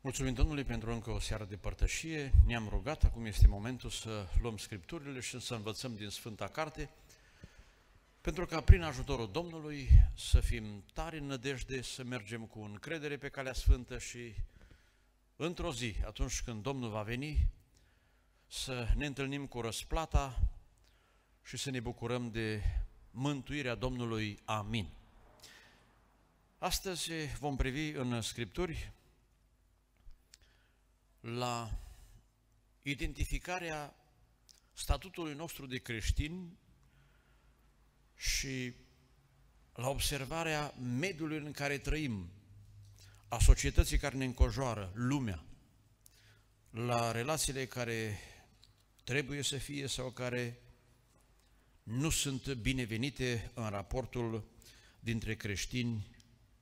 Mulțumim Domnului pentru încă o seară de părtășie. Ne-am rugat, acum este momentul să luăm Scripturile și să învățăm din Sfânta Carte, pentru ca prin ajutorul Domnului să fim tari în nădejde, să mergem cu încredere pe calea sfântă și într-o zi, atunci când Domnul va veni, să ne întâlnim cu răsplata și să ne bucurăm de mântuirea Domnului. Amin. Astăzi vom privi în Scripturi la identificarea statutului nostru de creștin și la observarea mediului în care trăim, a societății care ne încojoară, lumea, la relațiile care trebuie să fie sau care nu sunt binevenite în raportul dintre creștini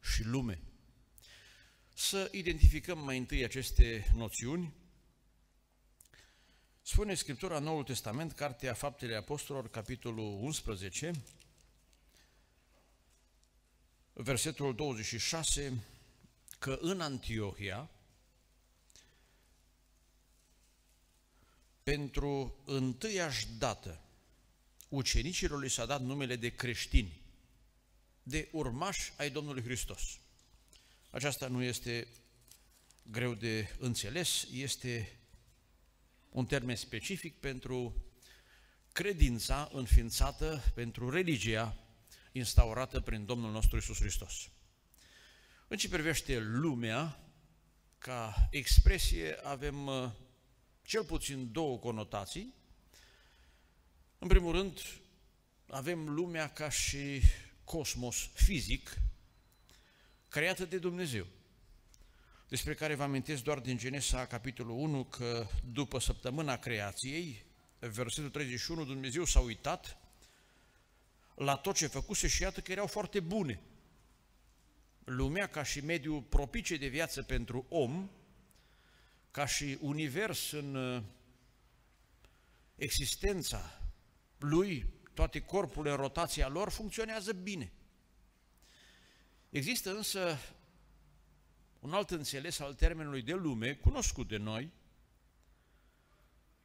și lume să identificăm mai întâi aceste noțiuni. Spune Scriptura Noul Testament, Cartea Faptele Apostolilor, capitolul 11, versetul 26, că în Antiohia, pentru întâiași dată, ucenicilor li s-a dat numele de creștini, de urmași ai Domnului Hristos. Aceasta nu este greu de înțeles, este un termen specific pentru credința înființată, pentru religia instaurată prin Domnul nostru Isus Hristos. În ce privește lumea, ca expresie avem uh, cel puțin două conotații. În primul rând, avem lumea ca și cosmos fizic, creată de Dumnezeu, despre care vă amintesc doar din Genesa, capitolul 1, că după săptămâna creației, versetul 31, Dumnezeu s-a uitat la tot ce făcuse și iată că erau foarte bune. Lumea ca și mediu propice de viață pentru om, ca și univers în uh, existența lui, toate corpurile în rotația lor funcționează bine. Există însă un alt înțeles al termenului de lume, cunoscut de noi,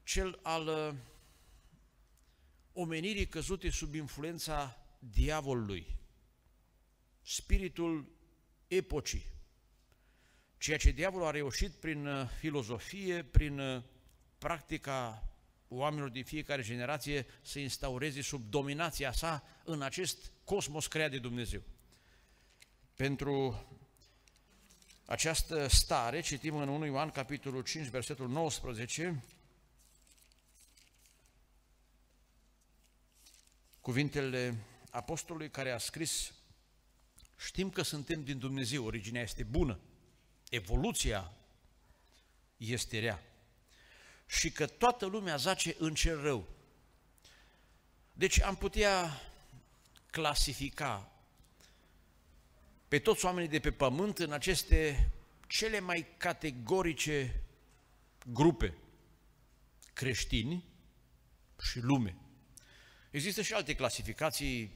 cel al uh, omenirii căzute sub influența diavolului, spiritul epocii, ceea ce diavolul a reușit prin uh, filozofie, prin uh, practica oamenilor din fiecare generație să instaureze sub dominația sa în acest cosmos creat de Dumnezeu. Pentru această stare, citim în 1 Ioan, capitolul 5, versetul 19, cuvintele apostolului care a scris Știm că suntem din Dumnezeu, originea este bună, evoluția este rea și că toată lumea zace în cel rău. Deci am putea clasifica pe toți oamenii de pe pământ în aceste cele mai categorice grupe, creștini și lume. Există și alte clasificații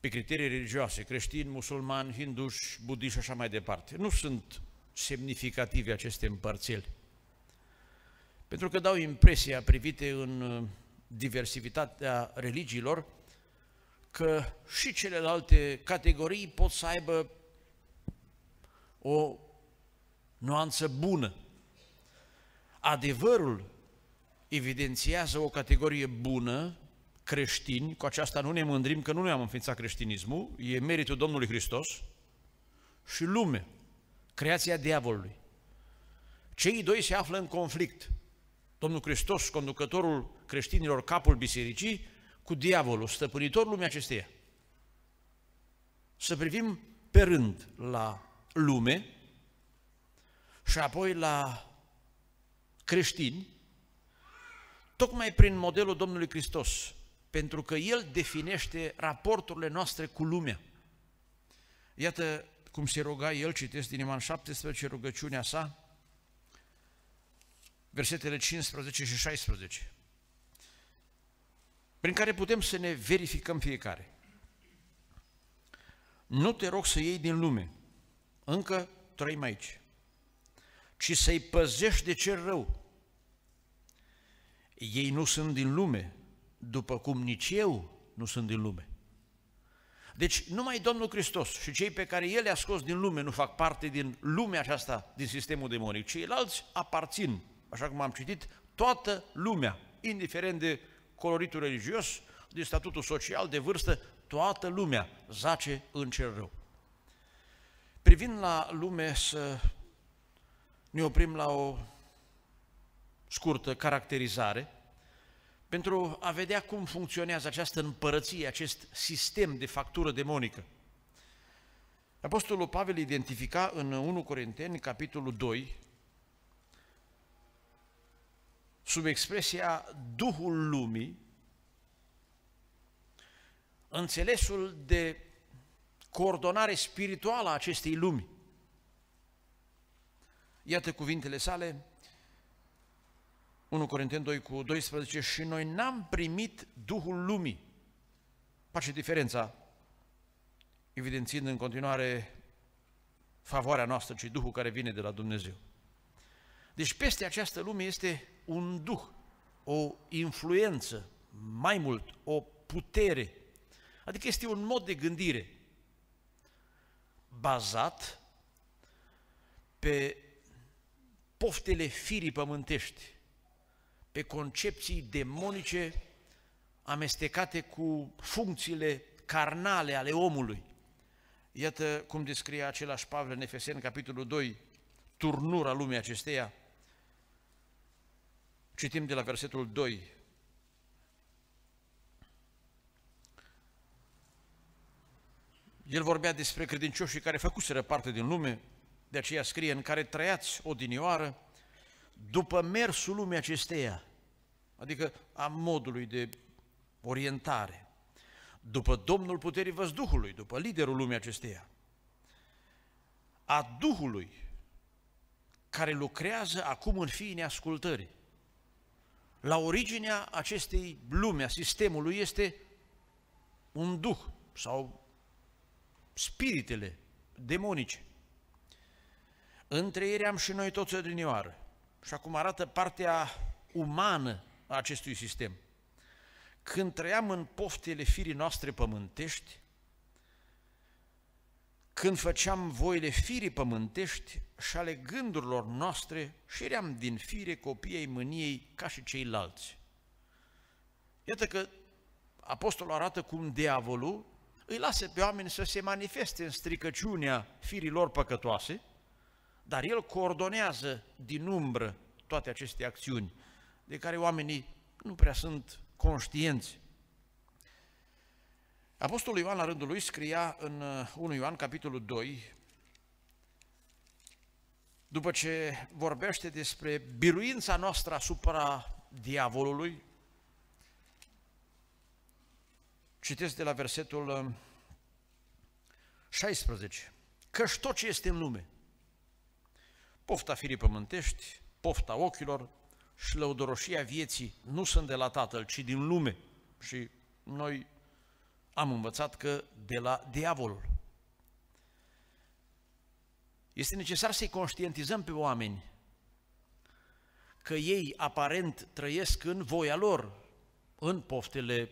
pe criterii religioase, creștini, musulmani, hinduși, budiști și așa mai departe. Nu sunt semnificative aceste împărțeli, pentru că dau impresia privite în uh, diversitatea religiilor că și celelalte categorii pot să aibă o nuanță bună. Adevărul evidențiază o categorie bună, creștini, cu aceasta nu ne mândrim că nu noi am înființat creștinismul, e meritul Domnului Hristos, și lume, creația diavolului. Cei doi se află în conflict. Domnul Hristos, conducătorul creștinilor, capul bisericii, cu diavolul, stăpânitor lumea acesteia. Să privim pe rând la lume și apoi la creștini, tocmai prin modelul Domnului Hristos, pentru că El definește raporturile noastre cu lumea. Iată cum se ruga El, citesc din Iman 17 rugăciunea sa, versetele 15 și 16 prin care putem să ne verificăm fiecare. Nu te rog să iei din lume, încă trăim aici, ci să-i păzești de cer rău. Ei nu sunt din lume, după cum nici eu nu sunt din lume. Deci numai Domnul Hristos și cei pe care El le-a scos din lume nu fac parte din lumea aceasta, din sistemul demonic. Ceilalți aparțin, așa cum am citit, toată lumea, indiferent de coloritul religios, din statutul social, de vârstă, toată lumea zace în cel rău. Privind la lume să ne oprim la o scurtă caracterizare pentru a vedea cum funcționează această împărăție, acest sistem de factură demonică. Apostolul Pavel identifica în 1 Corinteni, capitolul 2, sub expresia Duhul Lumii, înțelesul de coordonare spirituală a acestei lumi. Iată cuvintele sale, 1 Corinteni 2 cu 12, și noi n-am primit Duhul Lumii. Face diferența, evidențind în continuare favoarea noastră, ci Duhul care vine de la Dumnezeu. Deci peste această lume este un duh, o influență, mai mult, o putere. Adică este un mod de gândire bazat pe poftele firii pământești, pe concepții demonice amestecate cu funcțiile carnale ale omului. Iată cum descrie același Pavel Nefesen, capitolul 2, turnura lumii acesteia, Citim de la versetul 2. El vorbea despre credincioșii care făcuseră parte din lume, de aceea scrie, în care trăiați odinioară, după mersul lumii acesteia, adică a modului de orientare, după Domnul Puterii Văzduhului, după liderul lumii acesteia, a Duhului care lucrează acum în fiii neascultării. La originea acestei lume, a sistemului, este un duh sau spiritele demonice. Între ei am și noi toți odinioară. Și acum arată partea umană a acestui sistem. Când trăiam în poftele firii noastre pământești, când făceam voile firii pământești, și ale gândurilor noastre și eram din fire copiii mâniei ca și ceilalți. Iată că apostolul arată cum diavolul îi lasă pe oameni să se manifeste în stricăciunea firilor păcătoase, dar el coordonează din umbră toate aceste acțiuni de care oamenii nu prea sunt conștienți. Apostolul Ioan la rândul lui scria în 1 uh, Ioan capitolul 2 după ce vorbește despre biruința noastră asupra diavolului, citesc de la versetul 16, um, căci tot ce este în lume, pofta firii pământești, pofta ochilor și lăudoroșia vieții nu sunt de la Tatăl, ci din lume. Și noi am învățat că de la diavolul. Este necesar să-i conștientizăm pe oameni că ei aparent trăiesc în voia lor, în poftele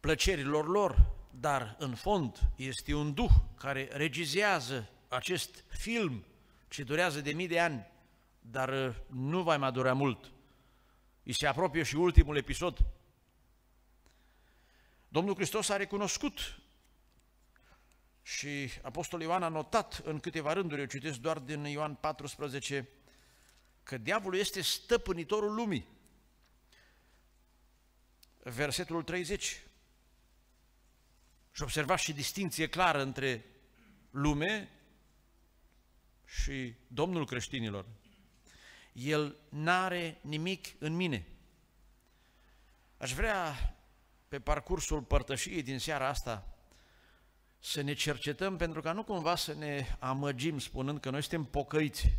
plăcerilor lor, dar în fond este un duh care regizează acest film ce durează de mii de ani, dar uh, nu va mai dura mult. Îi se apropie și ultimul episod. Domnul Hristos a recunoscut și Apostolul Ioan a notat în câteva rânduri, eu citesc doar din Ioan 14, că diavolul este stăpânitorul lumii. Versetul 30. Și observați și distinție clară între lume și Domnul creștinilor. El n-are nimic în mine. Aș vrea pe parcursul părtășiei din seara asta să ne cercetăm pentru ca nu cumva să ne amăgim spunând că noi suntem pocăiți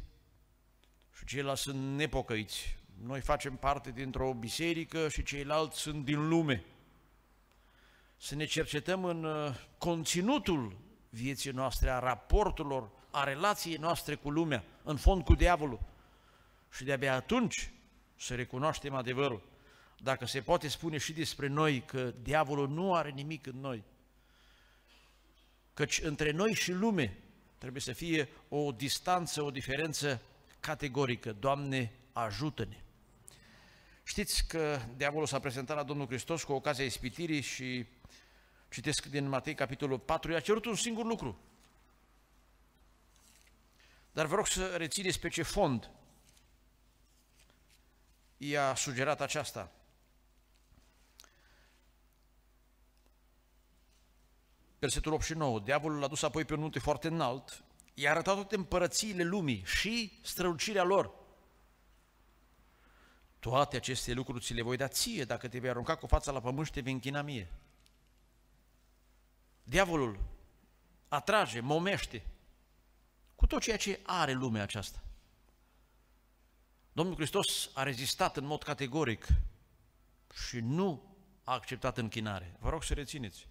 și ceilalți sunt nepocăiți. Noi facem parte dintr-o biserică și ceilalți sunt din lume. Să ne cercetăm în uh, conținutul vieții noastre, a raporturilor, a relației noastre cu lumea, în fond cu diavolul. Și de-abia atunci să recunoaștem adevărul. Dacă se poate spune și despre noi că diavolul nu are nimic în noi, căci între noi și lume trebuie să fie o distanță, o diferență categorică. Doamne, ajută-ne! Știți că diavolul s-a prezentat la Domnul Hristos cu ocazia ispitirii și citesc din Matei capitolul 4, i-a cerut un singur lucru. Dar vă rog să rețineți pe ce fond i-a sugerat aceasta – versetul 8 și 9, diavolul l-a dus apoi pe un munte foarte înalt, i-a arătat toate împărățiile lumii și strălucirea lor. Toate aceste lucruri ți le voi da ție, dacă te vei arunca cu fața la pământ și te vei închina mie. Diavolul atrage, momește cu tot ceea ce are lumea aceasta. Domnul Hristos a rezistat în mod categoric și nu a acceptat închinare. Vă rog să rețineți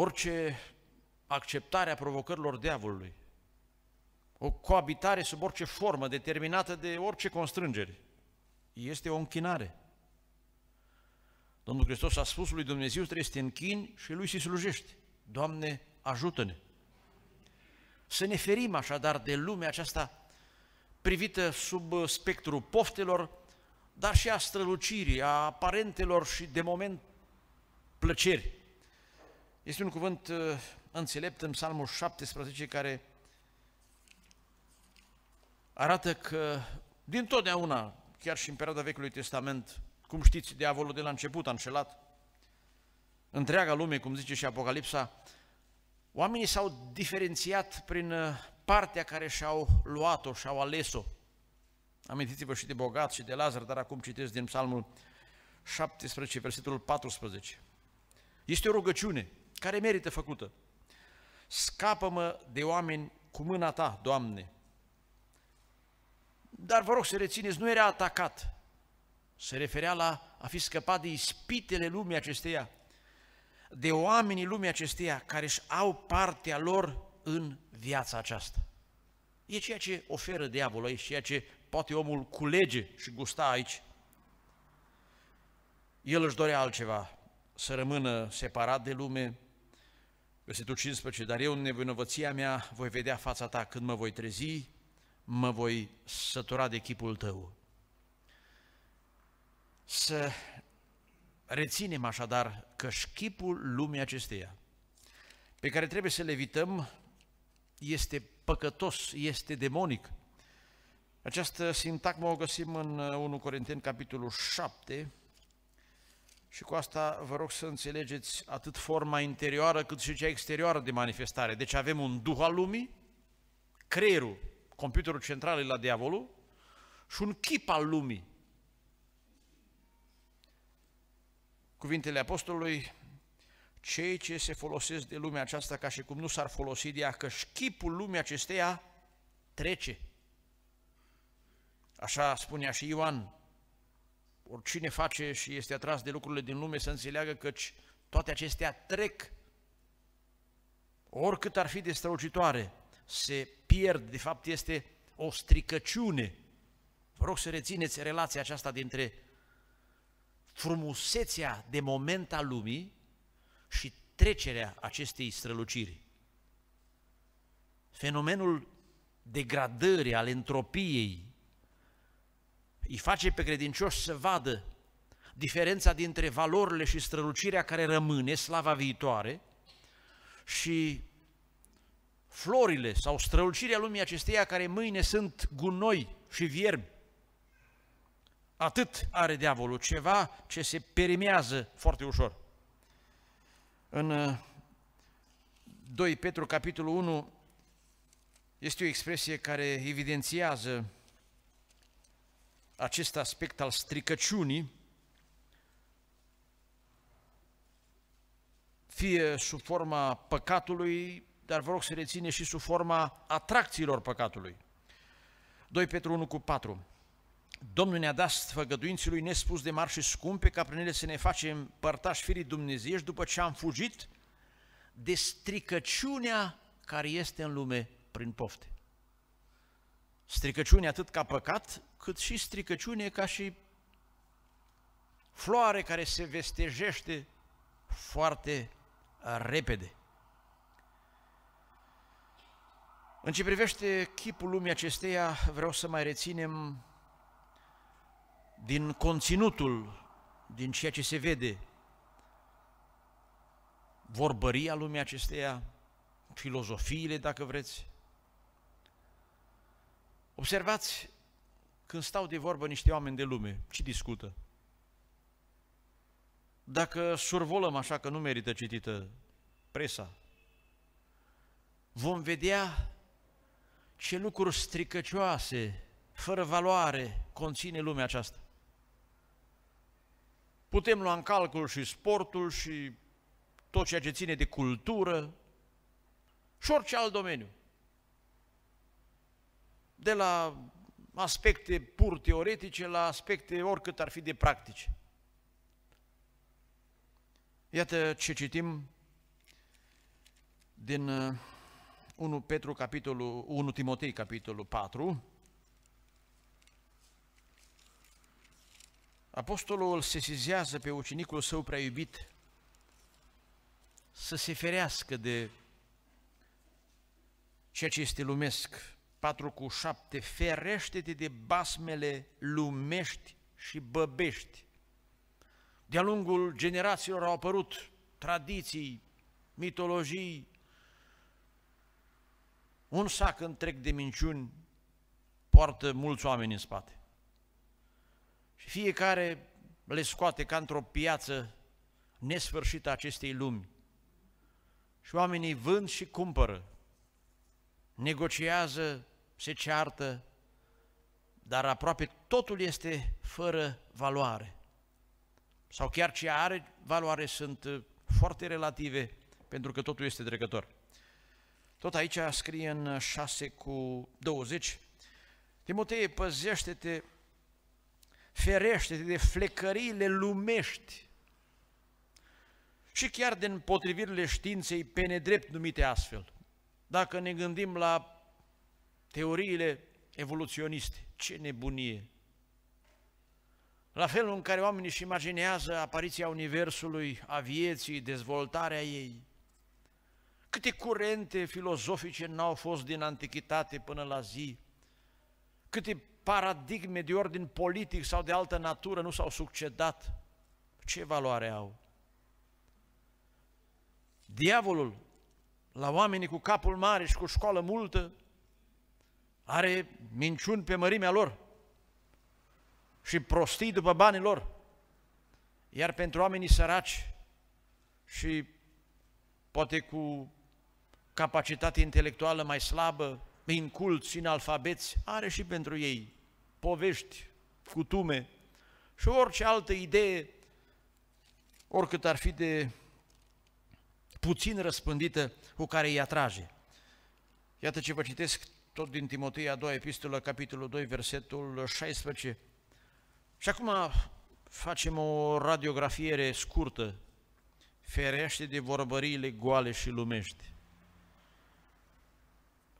orice acceptare a provocărilor diavolului, o coabitare sub orice formă determinată de orice constrângere, este o închinare. Domnul Hristos a spus lui Dumnezeu, trebuie să te închini și lui să-i slujești. Doamne, ajută-ne! Să ne ferim așadar de lumea aceasta privită sub spectrul poftelor, dar și a strălucirii, a aparentelor și de moment plăceri. Este un cuvânt uh, înțelept în Psalmul 17 care arată că din totdeauna, chiar și în perioada Vechiului Testament, cum știți, diavolul de la început a înșelat întreaga lume, cum zice și Apocalipsa, oamenii s-au diferențiat prin uh, partea care și-au luat-o, și-au ales-o. Amintiți-vă și de bogat și de Lazar, dar acum citesc din Psalmul 17, versetul 14. Este o rugăciune care merită făcută. Scapă-mă de oameni cu mâna ta, Doamne. Dar vă rog să rețineți, nu era atacat. Se referea la a fi scăpat de ispitele lumii acesteia, de oamenii lumii acesteia care își au partea lor în viața aceasta. E ceea ce oferă diavolul aici, ceea ce poate omul culege și gusta aici. El își dorea altceva, să rămână separat de lume, Versetul 15, dar eu în nevinovăția mea voi vedea fața ta când mă voi trezi, mă voi sătura de chipul tău. Să reținem așadar că șchipul lumii acesteia, pe care trebuie să le evităm, este păcătos, este demonic. Această sintagmă o găsim în 1 uh, Corinteni, capitolul 7, și cu asta vă rog să înțelegeți atât forma interioară cât și cea exterioară de manifestare. Deci avem un duh al lumii, creierul, computerul central la diavolul și un chip al lumii. Cuvintele apostolului, cei ce se folosesc de lumea aceasta ca și cum nu s-ar folosi de ea, că chipul lumii acesteia trece. Așa spunea și Ioan, oricine face și este atras de lucrurile din lume să înțeleagă că toate acestea trec. Oricât ar fi de strălucitoare, se pierd, de fapt este o stricăciune. Vă rog să rețineți relația aceasta dintre frumusețea de moment a lumii și trecerea acestei străluciri. Fenomenul degradării, al entropiei, îi face pe credincioși să vadă diferența dintre valorile și strălucirea care rămâne, slava viitoare, și florile sau strălucirea lumii acesteia care mâine sunt gunoi și viermi. Atât are diavolul, ceva ce se perimează foarte ușor. În 2 uh, Petru, capitolul 1, este o expresie care evidențiază acest aspect al stricăciunii, fie sub forma păcatului, dar vă rog să reține și sub forma atracțiilor păcatului. 2 Petru 1 cu 4 Domnul ne-a dat sfăgăduinții lui nespus de mari și scumpe ca prin ele să ne facem părtași firii dumnezeiești după ce am fugit de stricăciunea care este în lume prin pofte. Stricăciunea atât ca păcat, cât și stricăciune ca și floare care se vestejește foarte repede. În ce privește chipul lumii acesteia, vreau să mai reținem din conținutul, din ceea ce se vede, vorbăria lumii acesteia, filozofiile, dacă vreți. Observați când stau de vorbă niște oameni de lume, ce discută? Dacă survolăm așa că nu merită citită presa, vom vedea ce lucruri stricăcioase, fără valoare, conține lumea aceasta. Putem lua în calcul și sportul și tot ceea ce ține de cultură și orice alt domeniu. De la aspecte pur teoretice la aspecte oricât ar fi de practice. Iată ce citim din 1 uh, Petru capitolul 1 Timotei capitolul 4. Apostolul se sesizează pe ucenicul său prea iubit să se ferească de ceea ce este lumesc, 4 cu 7, ferește-te de basmele lumești și băbești. De-a lungul generațiilor au apărut tradiții, mitologii, un sac întreg de minciuni poartă mulți oameni în spate. Și fiecare le scoate ca într-o piață nesfârșită acestei lumi. Și oamenii vând și cumpără, negociază se ceartă, dar aproape totul este fără valoare. Sau chiar ce are valoare sunt uh, foarte relative, pentru că totul este trecător. Tot aici scrie în 6 cu 20, Timotei, păzește-te, ferește-te de flecările lumești și chiar din potrivirile științei pe nedrept numite astfel. Dacă ne gândim la teoriile evoluționiste. Ce nebunie! La felul în care oamenii își imaginează apariția Universului, a vieții, dezvoltarea ei. Câte curente filozofice n-au fost din antichitate până la zi, câte paradigme de ordin politic sau de altă natură nu s-au succedat, ce valoare au? Diavolul, la oamenii cu capul mare și cu școală multă, are minciuni pe mărimea lor și prostii după banii lor. Iar pentru oamenii săraci și poate cu capacitate intelectuală mai slabă, inculți, inalfabeți, are și pentru ei povești, cutume și orice altă idee, oricât ar fi de puțin răspândită, cu care îi atrage. Iată ce vă citesc tot din Timotei, a doua epistolă, capitolul 2, versetul 16. Și acum facem o radiografiere scurtă, ferește de vorbăriile goale și lumești.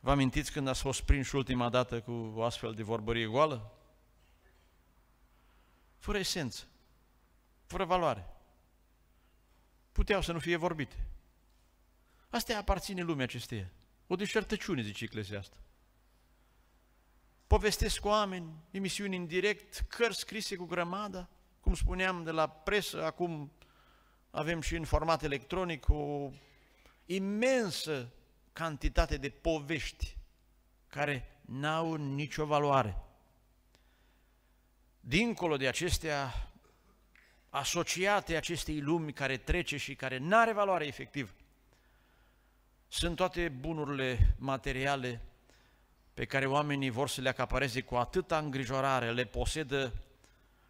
Vă amintiți când ați fost prins ultima dată cu o astfel de vorbărie goală? Fără esență, fără valoare. Puteau să nu fie vorbite. Asta aparține lumea acesteia. O deșertăciune, zice Eclesiastul povestesc cu oameni, emisiuni în direct, cărți scrise cu grămadă, cum spuneam, de la presă, acum avem și în format electronic o imensă cantitate de povești care n-au nicio valoare. Dincolo de acestea, asociate acestei lumi care trece și care n-are valoare efectiv, sunt toate bunurile materiale pe care oamenii vor să le acapareze cu atâta îngrijorare, le posedă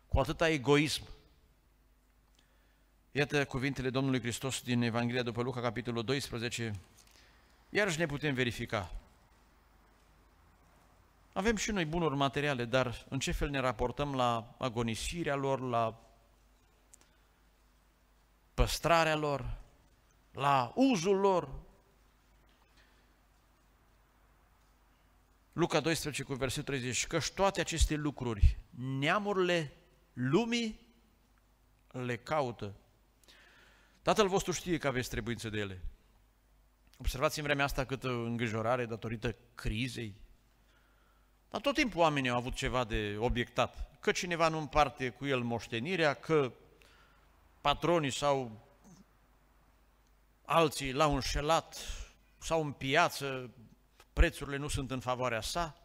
cu atâta egoism. Iată cuvintele Domnului Hristos din Evanghelia după Luca, capitolul 12. Iarăși ne putem verifica. Avem și noi bunuri materiale, dar în ce fel ne raportăm la agonisirea lor, la păstrarea lor, la uzul lor, Luca 12 cu versetul 30, căci toate aceste lucruri neamurile lumii le caută. Tatăl vostru știe că aveți trebuință de ele. Observați în vremea asta câtă îngrijorare datorită crizei. Dar tot timpul oamenii au avut ceva de obiectat. Că cineva nu împarte cu el moștenirea, că patronii sau alții l-au înșelat, sau în piață prețurile nu sunt în favoarea sa.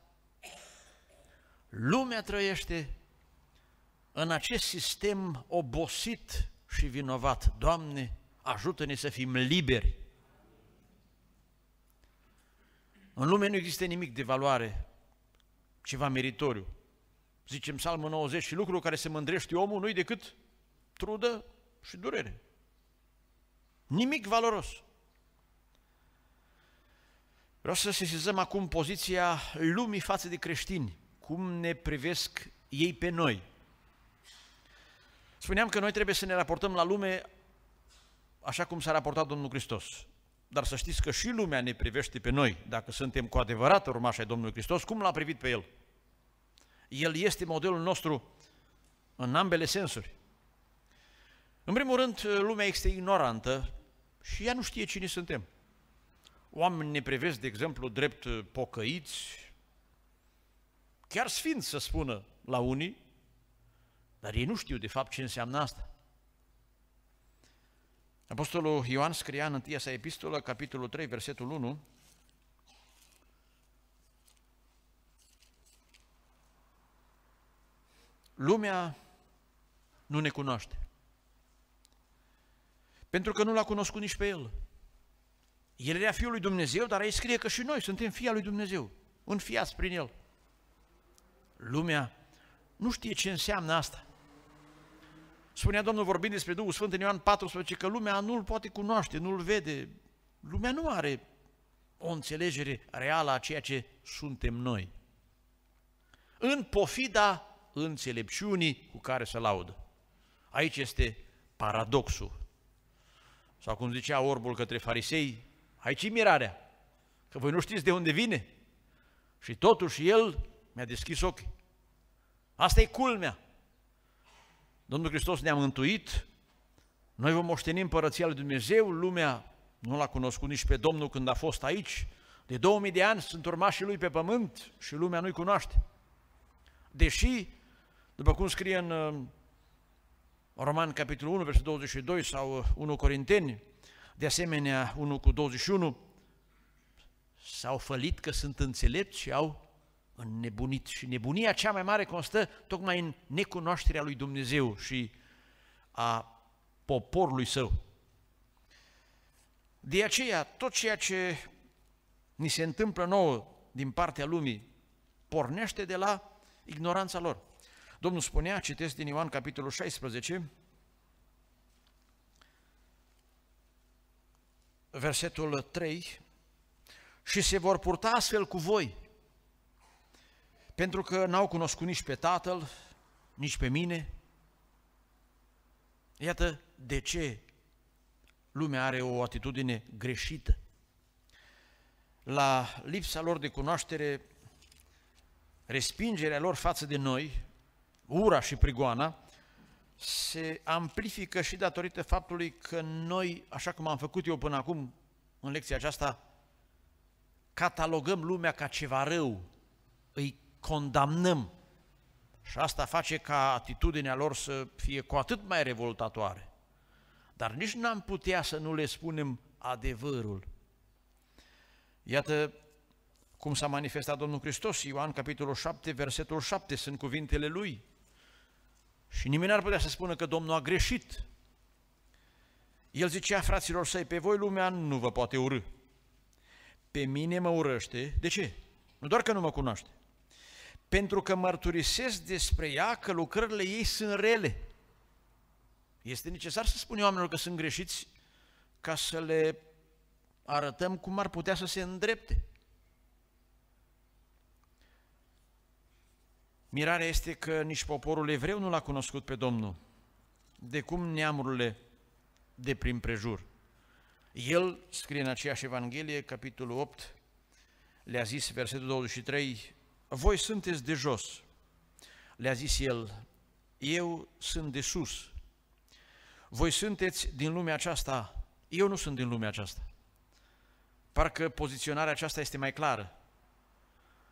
Lumea trăiește în acest sistem obosit și vinovat. Doamne, ajută-ne să fim liberi. În lume nu există nimic de valoare, ceva meritoriu. Zicem Psalmul 90 și lucrul care se mândrește omul nu-i decât trudă și durere. Nimic valoros. Vreau să sesizăm acum poziția lumii față de creștini, cum ne privesc ei pe noi. Spuneam că noi trebuie să ne raportăm la lume așa cum s-a raportat Domnul Hristos. Dar să știți că și lumea ne privește pe noi, dacă suntem cu adevărat urmași ai Domnului Hristos, cum l-a privit pe El? El este modelul nostru în ambele sensuri. În primul rând, lumea este ignorantă și ea nu știe cine suntem. Oameni ne privesc, de exemplu, drept uh, pocăiți, chiar sfinți să spună la unii, dar ei nu știu de fapt ce înseamnă asta. Apostolul Ioan scria în întâia sa epistolă, capitolul 3, versetul 1, Lumea nu ne cunoaște. Pentru că nu l-a cunoscut nici pe el. El era Fiul lui Dumnezeu, dar aici scrie că și noi suntem fii lui Dumnezeu, înfiați prin El. Lumea nu știe ce înseamnă asta. Spunea Domnul vorbind despre Duhul Sfânt în Ioan 14 că lumea nu-L poate cunoaște, nu-L vede. Lumea nu are o înțelegere reală a ceea ce suntem noi. În pofida înțelepciunii cu care se laudă. Aici este paradoxul. Sau cum zicea orbul către farisei, Aici e mirarea, că voi nu știți de unde vine. Și totuși El mi-a deschis ochii. Asta e culmea. Domnul Hristos ne-a mântuit, noi vom moșteni împărăția lui Dumnezeu, lumea nu l-a cunoscut nici pe Domnul când a fost aici, de 2000 de ani sunt urmașii lui pe pământ și lumea nu-i cunoaște. Deși, după cum scrie în uh, Roman capitolul 1, versetul 22 sau 1 uh, Corinteni, de asemenea, 1 cu 21, s-au fălit că sunt înțelepți și au înnebunit. Și nebunia cea mai mare constă tocmai în necunoașterea lui Dumnezeu și a poporului său. De aceea, tot ceea ce ni se întâmplă nouă din partea lumii pornește de la ignoranța lor. Domnul spunea, citesc din Ioan capitolul 16, versetul 3, și se vor purta astfel cu voi, pentru că n-au cunoscut nici pe Tatăl, nici pe mine. Iată de ce lumea are o atitudine greșită. La lipsa lor de cunoaștere, respingerea lor față de noi, ura și prigoana, se amplifică și datorită faptului că noi, așa cum am făcut eu până acum în lecția aceasta, catalogăm lumea ca ceva rău, îi condamnăm și asta face ca atitudinea lor să fie cu atât mai revoltatoare. Dar nici n-am putea să nu le spunem adevărul. Iată cum s-a manifestat Domnul Hristos, Ioan capitolul 7, versetul 7, sunt cuvintele Lui. Și nimeni n-ar putea să spună că Domnul a greșit. El zicea fraților săi, pe voi lumea nu vă poate urâ. Pe mine mă urăște. De ce? Nu doar că nu mă cunoaște. Pentru că mărturisesc despre ea că lucrările ei sunt rele. Este necesar să spunem oamenilor că sunt greșiți ca să le arătăm cum ar putea să se îndrepte. Mirarea este că nici poporul evreu nu l-a cunoscut pe Domnul, de cum neamurile de prin prejur. El scrie în aceeași Evanghelie, capitolul 8, le-a zis versetul 23, voi sunteți de jos, le-a zis el, eu sunt de sus, voi sunteți din lumea aceasta, eu nu sunt din lumea aceasta. Parcă poziționarea aceasta este mai clară.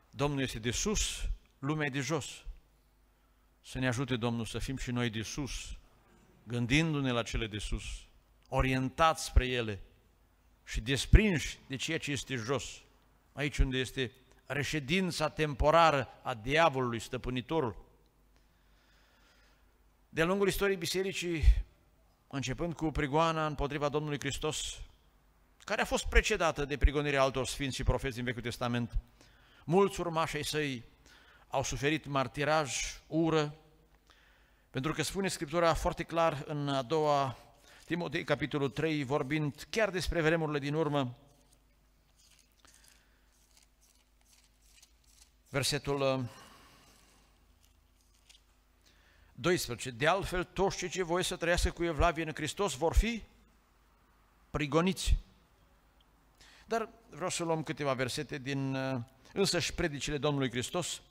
Domnul este de sus, lumea de jos. Să ne ajute Domnul să fim și noi de sus, gândindu-ne la cele de sus, orientați spre ele și desprinși de ceea ce este jos, aici unde este reședința temporară a diavolului, stăpânitorul. De-a lungul istoriei bisericii, începând cu prigoana împotriva Domnului Hristos, care a fost precedată de prigonirea altor sfinți și profeți din Vechiul Testament, mulți urmași ai săi au suferit martiraj, ură, pentru că spune Scriptura foarte clar în a doua Timotei, capitolul 3, vorbind chiar despre vremurile din urmă, versetul 12. Uh, De altfel, toți cei ce voie să trăiască cu evlavie în Hristos vor fi prigoniți. Dar vreau să luăm câteva versete din uh, însăși predicile Domnului Hristos,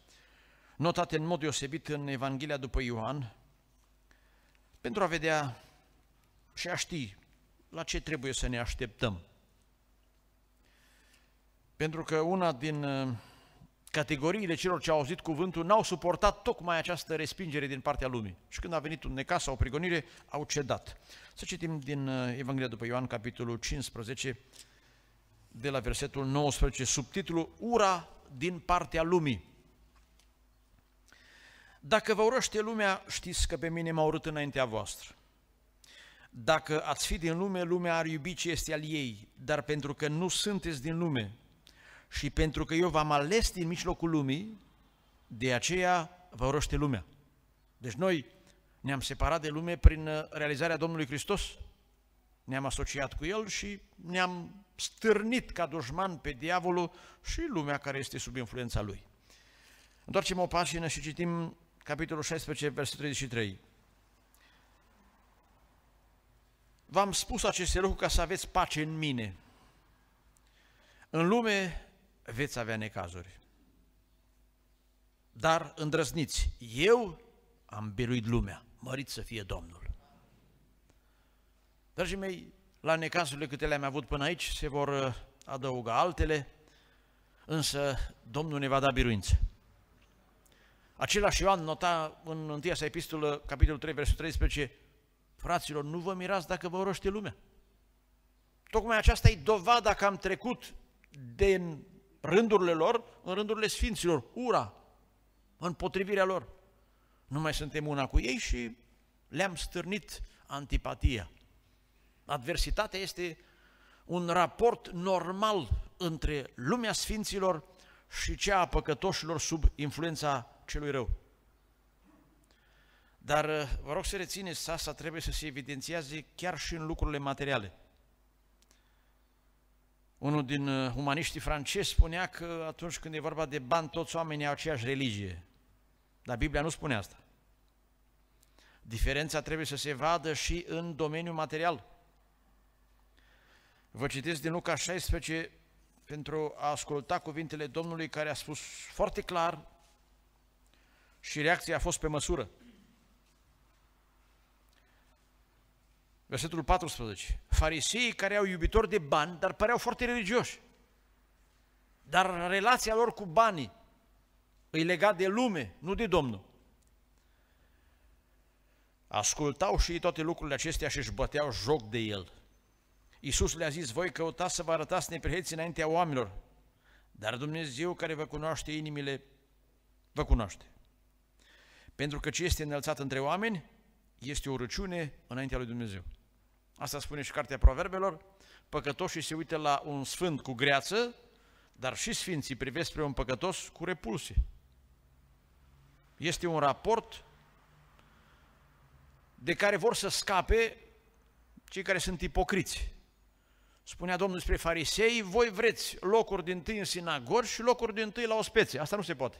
notate în mod deosebit în Evanghelia după Ioan, pentru a vedea și a ști la ce trebuie să ne așteptăm. Pentru că una din uh, categoriile celor ce au auzit cuvântul n-au suportat tocmai această respingere din partea lumii. Și când a venit un necas sau o prigonire, au cedat. Să citim din uh, Evanghelia după Ioan, capitolul 15, de la versetul 19, subtitlul Ura din partea lumii. Dacă vă urăște lumea, știți că pe mine m-a urât înaintea voastră. Dacă ați fi din lume, lumea ar iubi ce este al ei, dar pentru că nu sunteți din lume și pentru că eu v-am ales din mijlocul lumii, de aceea vă urăște lumea. Deci noi ne-am separat de lume prin uh, realizarea Domnului Hristos, ne-am asociat cu El și ne-am stârnit ca dușman pe diavolul și lumea care este sub influența lui. Întoarcem o pagină și citim capitolul 16, versetul 33. V-am spus aceste lucruri ca să aveți pace în mine. În lume veți avea necazuri. Dar îndrăzniți, eu am biruit lumea, mărit să fie Domnul. Dragii mei, la necazurile câte le-am avut până aici se vor uh, adăuga altele, însă Domnul ne va da biruință. Același Ioan nota în 1 sa epistolă, capitolul 3, versetul 13, fraților, nu vă mirați dacă vă oroște lumea. Tocmai aceasta e dovada că am trecut de rândurile lor în rândurile sfinților, ura, împotrivirea lor. Nu mai suntem una cu ei și le-am stârnit antipatia. Adversitatea este un raport normal între lumea sfinților și cea a păcătoșilor sub influența celui rău. Dar uh, vă rog să rețineți, asta trebuie să se evidențieze chiar și în lucrurile materiale. Unul din uh, umaniștii francezi spunea că atunci când e vorba de bani, toți oamenii au aceeași religie. Dar Biblia nu spune asta. Diferența trebuie să se vadă și în domeniul material. Vă citesc din Luca 16 pentru a asculta cuvintele Domnului care a spus foarte clar și reacția a fost pe măsură. Versetul 14. Farisei care au iubitori de bani, dar păreau foarte religioși. Dar relația lor cu banii îi lega de lume, nu de Domnul. Ascultau și ei toate lucrurile acestea și își băteau joc de el. Iisus le-a zis, voi căutați să vă arătați nepreheți înaintea oamenilor, dar Dumnezeu care vă cunoaște inimile, vă cunoaște. Pentru că ce este înălțat între oameni este o răciune înaintea lui Dumnezeu. Asta spune și Cartea Proverbelor. Păcătoșii se uită la un sfânt cu greață, dar și sfinții privesc spre un păcătos cu repulsie. Este un raport de care vor să scape cei care sunt ipocriți. Spunea Domnul despre farisei, voi vreți locuri din tâi în sinagogi și locuri din tâi la ospețe. Asta nu se poate.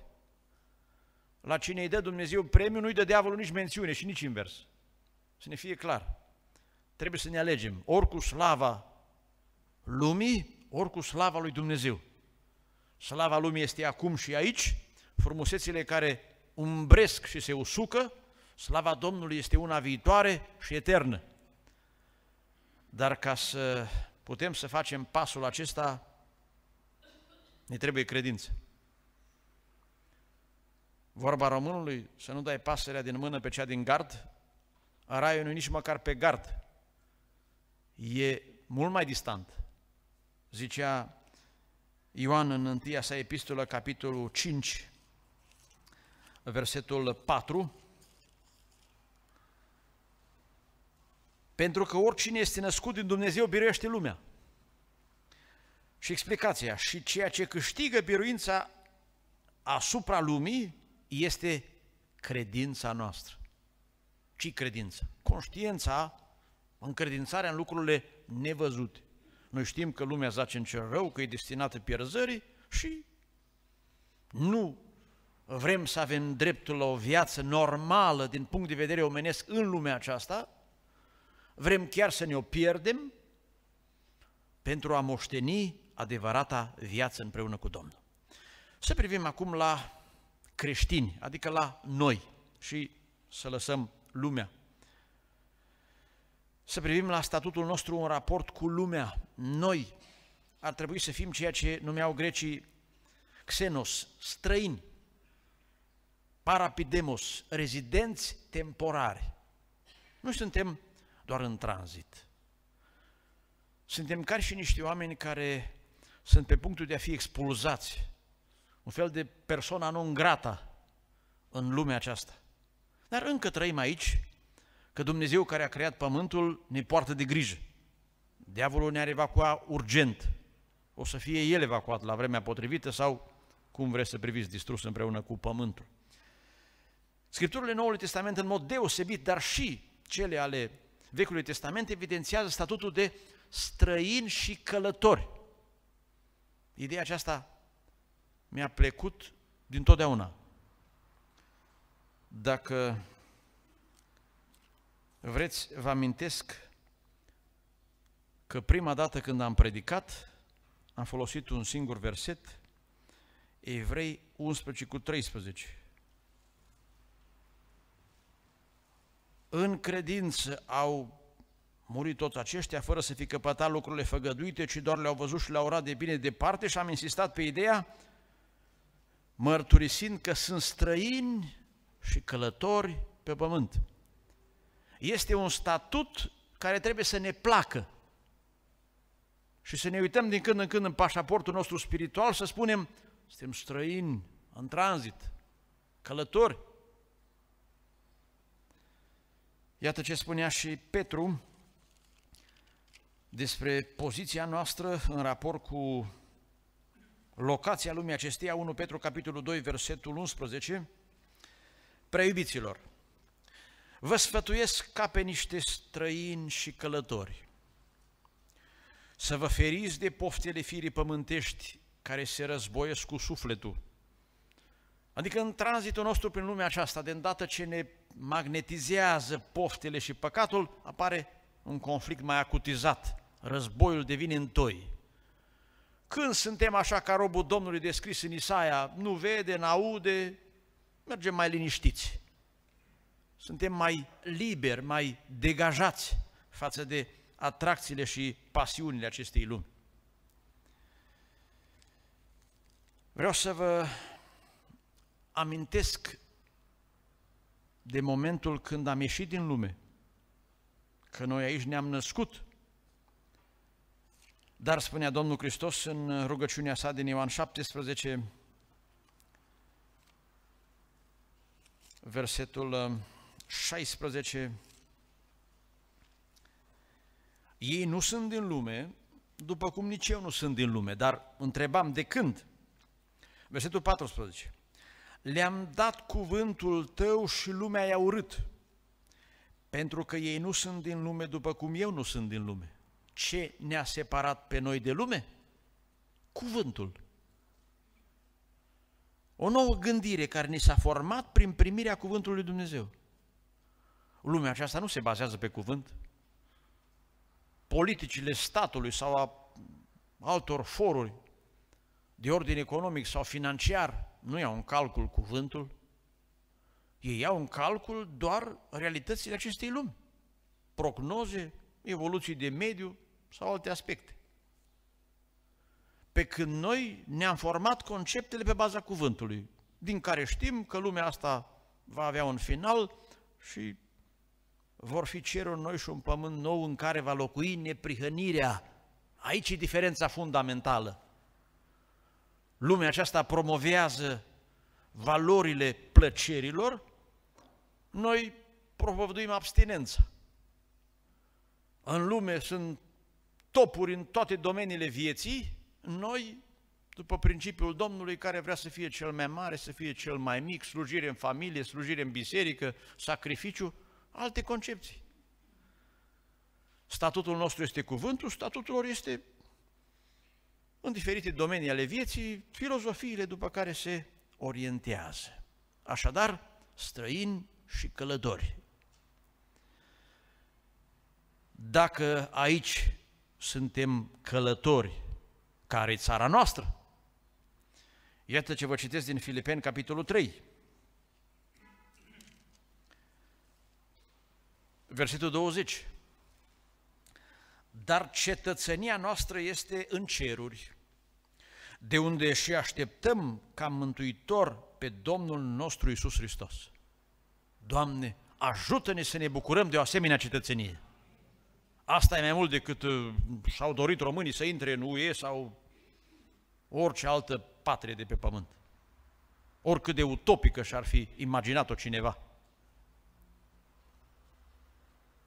La cine îi dă Dumnezeu premiu, nu-i dă diavolul nici mențiune și nici invers. Să ne fie clar. Trebuie să ne alegem ori cu slava lumii, ori cu slava lui Dumnezeu. Slava lumii este acum și aici, frumusețile care umbresc și se usucă, slava Domnului este una viitoare și eternă. Dar ca să putem să facem pasul acesta, ne trebuie credință. Vorba românului, să nu dai pasărea din mână pe cea din gard, a raiul nu nici măcar pe gard. E mult mai distant. Zicea Ioan în întâia sa epistolă, capitolul 5, versetul 4, Pentru că oricine este născut din Dumnezeu biruiește lumea. Și explicația, și ceea ce câștigă biruința asupra lumii este credința noastră. ce credință? Conștiința, încredințarea în lucrurile nevăzute. Noi știm că lumea zace în cel rău, că e destinată pierzării și nu vrem să avem dreptul la o viață normală din punct de vedere omenesc în lumea aceasta, vrem chiar să ne o pierdem pentru a moșteni adevărata viață împreună cu Domnul. Să privim acum la creștini, adică la noi și să lăsăm lumea. Să privim la statutul nostru un raport cu lumea. Noi ar trebui să fim ceea ce numeau grecii xenos, străini, parapidemos, rezidenți temporari. Nu suntem doar în tranzit. Suntem ca și niște oameni care sunt pe punctul de a fi expulzați un fel de persoană non grata în lumea aceasta. Dar încă trăim aici, că Dumnezeu care a creat pământul ne poartă de grijă. Diavolul ne-ar evacua urgent. O să fie el evacuat la vremea potrivită sau, cum vreți să priviți, distrus împreună cu pământul. Scripturile Noului Testament în mod deosebit, dar și cele ale Vechiului Testament evidențiază statutul de străini și călători. Ideea aceasta mi-a plăcut din totdeauna. Dacă vreți, vă amintesc că prima dată când am predicat, am folosit un singur verset, Evrei 11 cu 13. În credință au murit toți aceștia fără să fi căpătat lucrurile făgăduite, ci doar le-au văzut și le-au urat de bine departe și am insistat pe ideea mărturisind că sunt străini și călători pe pământ. Este un statut care trebuie să ne placă și să ne uităm din când în când în pașaportul nostru spiritual să spunem, suntem străini, în tranzit, călători. Iată ce spunea și Petru despre poziția noastră în raport cu locația lumii acesteia, 1 Petru capitolul 2, versetul 11, Preiubiților, vă sfătuiesc ca pe niște străini și călători, să vă feriți de poftele firii pământești care se războiesc cu sufletul. Adică în tranzitul nostru prin lumea aceasta, de îndată ce ne magnetizează poftele și păcatul, apare un conflict mai acutizat, războiul devine întoi. Când suntem așa ca robul Domnului descris în Isaia, nu vede, n-aude, mergem mai liniștiți. Suntem mai liberi, mai degajați față de atracțiile și pasiunile acestei lumi. Vreau să vă amintesc de momentul când am ieșit din lume, că noi aici ne-am născut dar spunea Domnul Hristos în rugăciunea sa din Ioan 17, versetul 16, uh, ei nu sunt din lume, după cum nici eu nu sunt din lume, dar întrebam de când? Versetul 14, le-am dat cuvântul tău și lumea i-a urât, pentru că ei nu sunt din lume după cum eu nu sunt din lume ce ne-a separat pe noi de lume? Cuvântul. O nouă gândire care ni s-a format prin primirea cuvântului lui Dumnezeu. Lumea aceasta nu se bazează pe cuvânt. Politicile statului sau a altor foruri de ordin economic sau financiar nu iau în calcul cuvântul. Ei iau în calcul doar realitățile acestei lumi. Prognoze, evoluții de mediu, sau alte aspecte. Pe când noi ne-am format conceptele pe baza cuvântului, din care știm că lumea asta va avea un final și vor fi cerul noi și un pământ nou în care va locui neprihănirea. Aici e diferența fundamentală. Lumea aceasta promovează valorile plăcerilor, noi propovăduim abstinența. În lume sunt topuri în toate domeniile vieții, noi, după principiul Domnului care vrea să fie cel mai mare, să fie cel mai mic, slujire în familie, slujire în biserică, sacrificiu, alte concepții. Statutul nostru este cuvântul, statutul lor este în diferite domenii ale vieții, filozofiile după care se orientează. Așadar, străini și călători. Dacă aici suntem călători, care e țara noastră. Iată ce vă citesc din Filipeni, capitolul 3. Versetul 20. Dar cetățenia noastră este în ceruri, de unde și așteptăm ca mântuitor pe Domnul nostru Isus Hristos. Doamne, ajută-ne să ne bucurăm de o asemenea cetățenie. Asta e mai mult decât și-au uh, dorit românii să intre în UE sau orice altă patrie de pe pământ. Oricât de utopică și-ar fi imaginat-o cineva.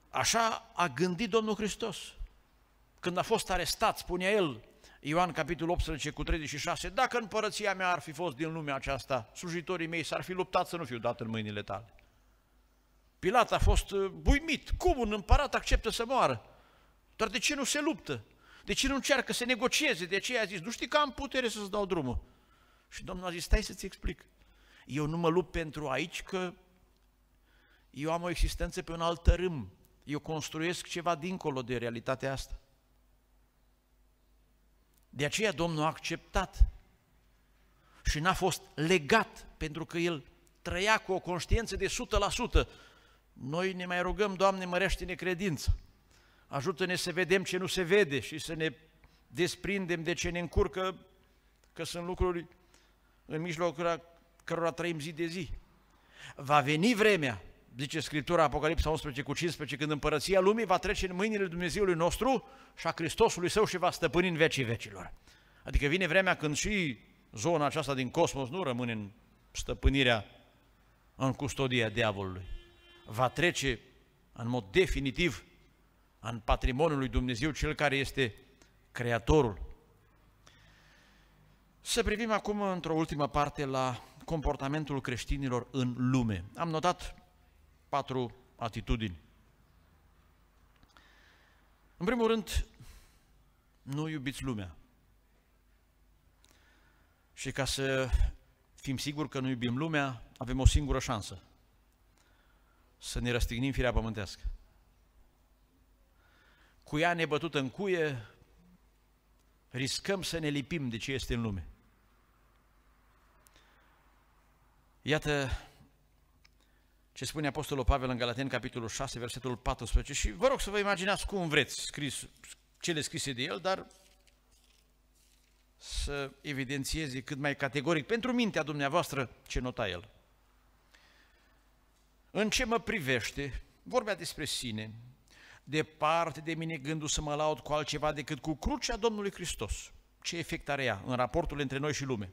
Așa a gândit Domnul Hristos. Când a fost arestat, spunea el, Ioan capitolul 18 cu 36, dacă împărăția mea ar fi fost din lumea aceasta, slujitorii mei s-ar fi luptat să nu fiu dat în mâinile tale. Pilat a fost uh, buimit. Cum un împărat acceptă să moară? Dar de ce nu se luptă? De ce nu încearcă să negocieze? De ce a zis, nu știi că am putere să-ți dau drumul. Și Domnul a zis, stai să-ți explic. Eu nu mă lupt pentru aici că eu am o existență pe un alt tărâm. Eu construiesc ceva dincolo de realitatea asta. De aceea Domnul a acceptat și n-a fost legat, pentru că el trăia cu o conștiință de 100%. Noi ne mai rugăm, Doamne, mărește-ne credința. Ajută-ne să vedem ce nu se vede și să ne desprindem de ce ne încurcă, că sunt lucruri în mijlocul cărora trăim zi de zi. Va veni vremea, zice Scriptura Apocalipsa 11 cu 15, când împărăția lumii va trece în mâinile Dumnezeului nostru și a Hristosului său și va stăpâni în vecii vecilor. Adică vine vremea când și zona aceasta din cosmos nu rămâne în stăpânirea, în custodia diavolului. Va trece în mod definitiv în patrimoniul lui Dumnezeu, Cel care este Creatorul. Să privim acum într-o ultimă parte la comportamentul creștinilor în lume. Am notat patru atitudini. În primul rând, nu iubiți lumea. Și ca să fim siguri că nu iubim lumea, avem o singură șansă. Să ne răstignim firea pământească cu ea nebătută în cuie, riscăm să ne lipim de ce este în lume. Iată ce spune Apostolul Pavel în Galaten, capitolul 6, versetul 14 și vă rog să vă imaginați cum vreți scris, cele scrise de el, dar să evidențieze cât mai categoric pentru mintea dumneavoastră ce nota el. În ce mă privește, vorbea despre sine, Departe de mine gândul să mă laud cu altceva decât cu crucea Domnului Hristos. Ce efect are ea în raportul între noi și lume?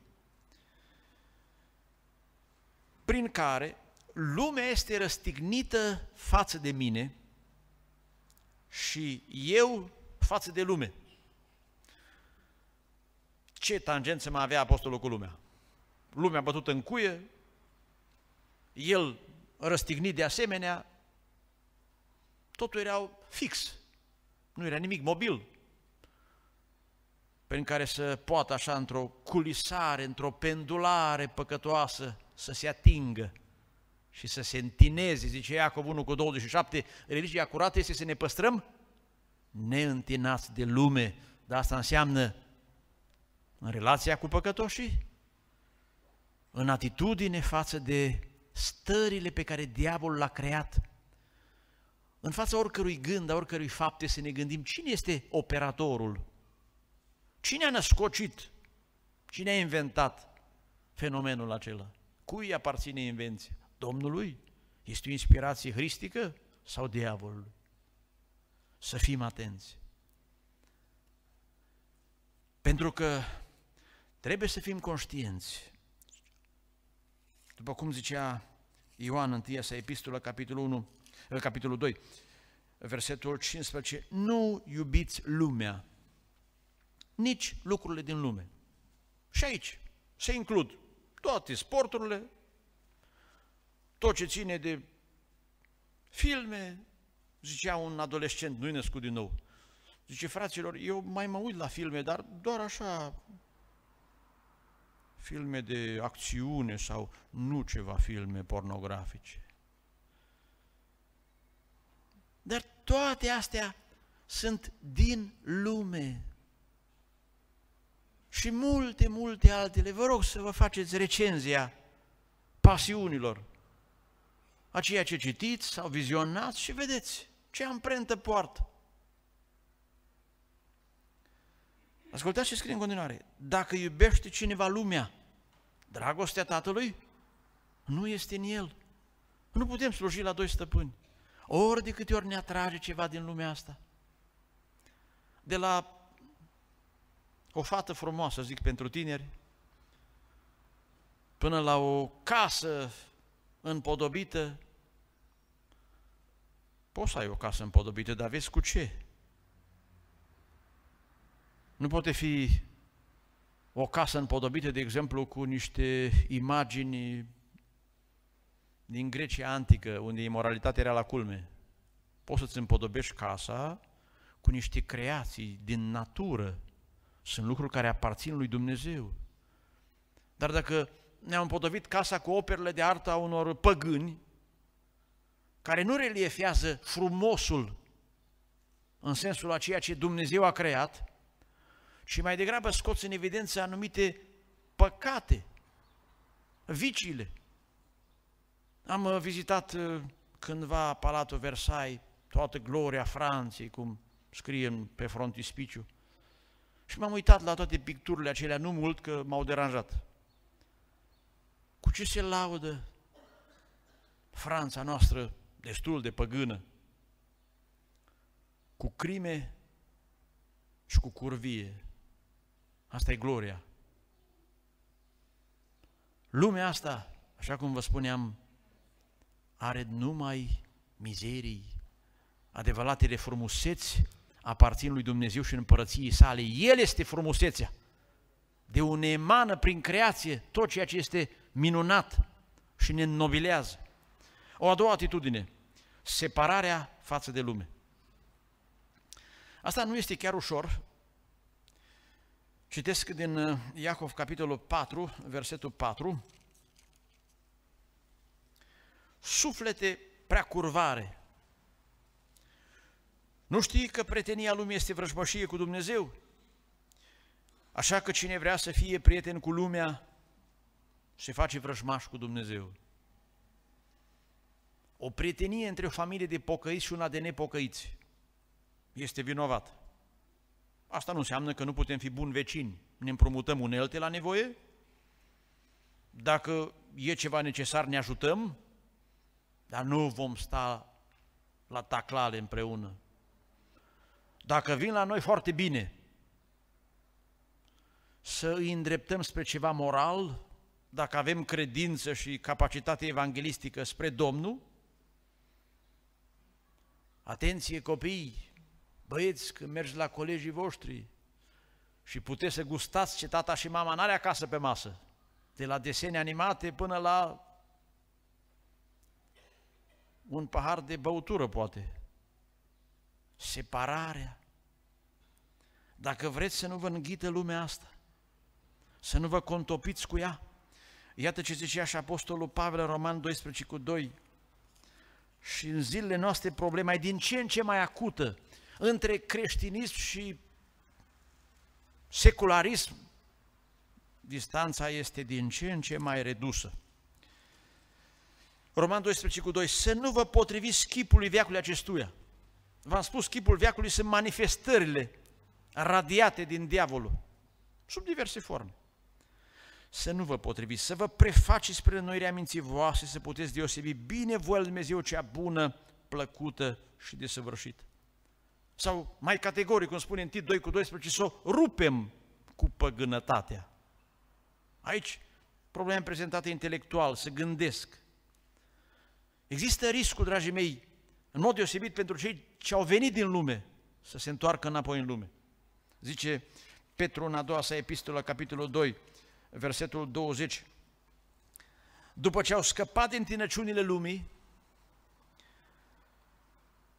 Prin care lumea este răstignită față de mine și eu față de lume. Ce tangență mai avea apostolul cu lumea? Lumea bătută în cuie, el răstignit de asemenea, totul erau fix. Nu era nimic mobil prin care să poată așa într-o culisare, într-o pendulare păcătoasă să se atingă și să se întineze, zice Iacob 1 cu 27, religia curată este să ne păstrăm neîntinați de lume, dar asta înseamnă în relația cu păcătoșii, în atitudine față de stările pe care diavolul l-a creat în fața oricărui gând, a oricărui fapte să ne gândim cine este operatorul, cine a născocit, cine a inventat fenomenul acela, cui aparține invenția, Domnului, este o inspirație hristică sau diavolului? Să fim atenți. Pentru că trebuie să fim conștienți. După cum zicea Ioan 1, sa epistola, capitolul 1, capitolul 2, versetul 15, nu iubiți lumea, nici lucrurile din lume. Și aici se includ toate sporturile, tot ce ține de filme, zicea un adolescent, nu-i născut din nou, zice, fraților, eu mai mă uit la filme, dar doar așa, filme de acțiune sau nu ceva filme pornografice. Dar toate astea sunt din lume. Și multe, multe altele. Vă rog să vă faceți recenzia pasiunilor, a ceea ce citiți sau vizionați și vedeți ce amprentă poartă. Ascultați ce scrie în continuare. Dacă iubește cineva lumea, dragostea Tatălui nu este în el. Nu putem sluji la doi stăpâni. Ori de câte ori ne atrage ceva din lumea asta. De la o fată frumoasă, zic pentru tineri, până la o casă împodobită, poți să ai o casă împodobită, dar vezi cu ce? Nu poate fi o casă împodobită, de exemplu, cu niște imagini din Grecia antică, unde imoralitatea era la culme. Poți să-ți împodobești casa cu niște creații din natură. Sunt lucruri care aparțin lui Dumnezeu. Dar dacă ne-am împodobit casa cu operele de artă a unor păgâni, care nu reliefează frumosul în sensul a ceea ce Dumnezeu a creat, ci mai degrabă scoți în evidență anumite păcate, viciile, am uh, vizitat uh, cândva Palatul Versailles, toată gloria Franței, cum scrie pe frontispiciu. Și m-am uitat la toate picturile acelea, nu mult că m-au deranjat. Cu ce se laudă Franța noastră destul de păgână? Cu crime și cu curvie. Asta e gloria. Lumea asta, așa cum vă spuneam, are numai mizerii. Adevăratele frumuseți aparțin lui Dumnezeu și împărăției sale. El este frumusețea, de o emană prin creație tot ceea ce este minunat și ne înnobilează. O a doua atitudine, separarea față de lume. Asta nu este chiar ușor. Citesc din uh, Iacov capitolul 4, versetul 4, suflete prea curvare. Nu știi că pretenia lumii este vrăjmășie cu Dumnezeu? Așa că cine vrea să fie prieten cu lumea, se face vrăjmaș cu Dumnezeu. O prietenie între o familie de pocăiți și una de nepocăiți este vinovat. Asta nu înseamnă că nu putem fi buni vecini. Ne împrumutăm unelte la nevoie, dacă e ceva necesar ne ajutăm, dar nu vom sta la taclale împreună. Dacă vin la noi foarte bine, să îi îndreptăm spre ceva moral, dacă avem credință și capacitate evanghelistică spre Domnul, atenție copii, băieți, când mergi la colegii voștri și puteți să gustați ce tata și mama n-are acasă pe masă, de la desene animate până la un pahar de băutură, poate. Separarea. Dacă vreți să nu vă înghită lumea asta, să nu vă contopiți cu ea, iată ce zice așa Apostolul Pavel Roman 12 cu 2, și în zilele noastre problema e din ce în ce mai acută între creștinism și secularism. Distanța este din ce în ce mai redusă. Roman 12 cu 2, să nu vă potriviți chipului veacului acestuia. V-am spus, chipul veacului sunt manifestările radiate din diavolul, sub diverse forme. Să nu vă potriviți, să vă prefaceți spre noirea minții voastre, să puteți deosebi bine voia Dumnezeu cea bună, plăcută și desăvârșită. Sau mai categoric, cum spune în Tit 2 cu 12, să o rupem cu păgânătatea. Aici, probleme prezentate intelectual, să gândesc, Există riscul, dragii mei, în mod deosebit pentru cei ce au venit din lume, să se întoarcă înapoi în lume. Zice Petru în a doua sa epistolă, capitolul 2, versetul 20. După ce au scăpat din tinăciunile lumii,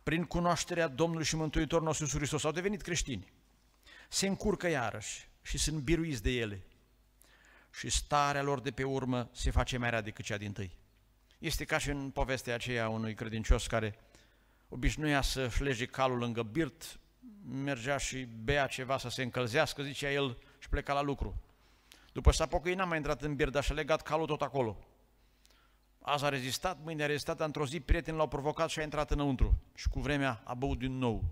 prin cunoașterea Domnului și Mântuitorul nostru Iisus Hristos, au devenit creștini. Se încurcă iarăși și sunt biruiți de ele. Și starea lor de pe urmă se face mai rea decât cea din tâi. Este ca și în povestea aceea unui credincios care obișnuia să fleje calul lângă birt, mergea și bea ceva să se încălzească, zicea el și pleca la lucru. După s-a pocăit, n-a mai intrat în birt, dar și-a legat calul tot acolo. Azi a rezistat, mâine a rezistat, dar într-o zi prietenii l-au provocat și a intrat înăuntru. Și cu vremea a băut din nou.